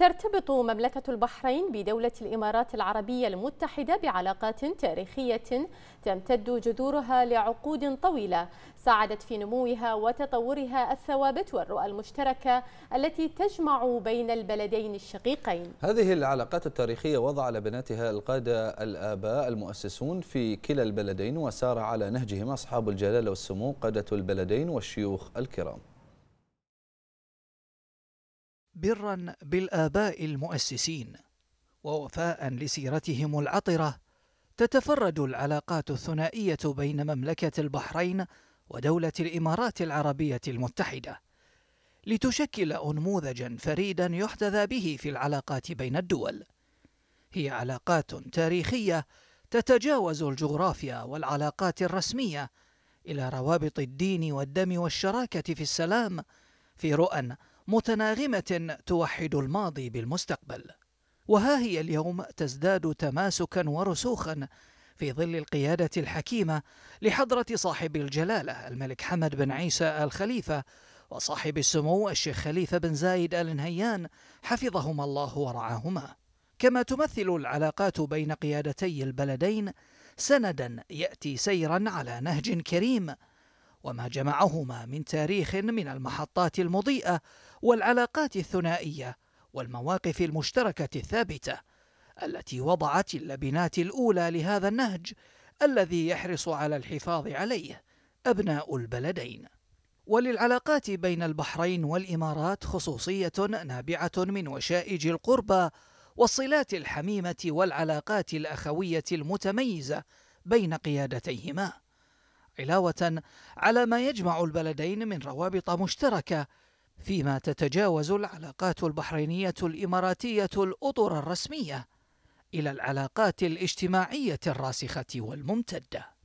ترتبط مملكة البحرين بدولة الإمارات العربية المتحدة بعلاقات تاريخية تمتد جذورها لعقود طويلة ساعدت في نموها وتطورها الثوابت والرؤى المشتركة التي تجمع بين البلدين الشقيقين هذه العلاقات التاريخية وضع على بناتها القادة الآباء المؤسسون في كلا البلدين وسار على نهجهم أصحاب الجلالة والسمو قادة البلدين والشيوخ الكرام برا بالآباء المؤسسين ووفاء لسيرتهم العطرة تتفرد العلاقات الثنائية بين مملكة البحرين ودولة الإمارات العربية المتحدة لتشكل أنموذجا فريدا يحتذى به في العلاقات بين الدول هي علاقات تاريخية تتجاوز الجغرافيا والعلاقات الرسمية إلى روابط الدين والدم والشراكة في السلام في رؤى متناغمة توحد الماضي بالمستقبل وها هي اليوم تزداد تماسكا ورسوخا في ظل القيادة الحكيمة لحضرة صاحب الجلالة الملك حمد بن عيسى الخليفة وصاحب السمو الشيخ خليفة بن زايد آل نهيان حفظهما الله ورعاهما كما تمثل العلاقات بين قيادتي البلدين سندا يأتي سيرا على نهج كريم وما جمعهما من تاريخ من المحطات المضيئة والعلاقات الثنائية والمواقف المشتركة الثابتة التي وضعت اللبنات الأولى لهذا النهج الذي يحرص على الحفاظ عليه أبناء البلدين وللعلاقات بين البحرين والإمارات خصوصية نابعة من وشائج القربى والصلات الحميمة والعلاقات الأخوية المتميزة بين قيادتيهما علاوة على ما يجمع البلدين من روابط مشتركة فيما تتجاوز العلاقات البحرينية الإماراتية الأطر الرسمية إلى العلاقات الاجتماعية الراسخة والممتدة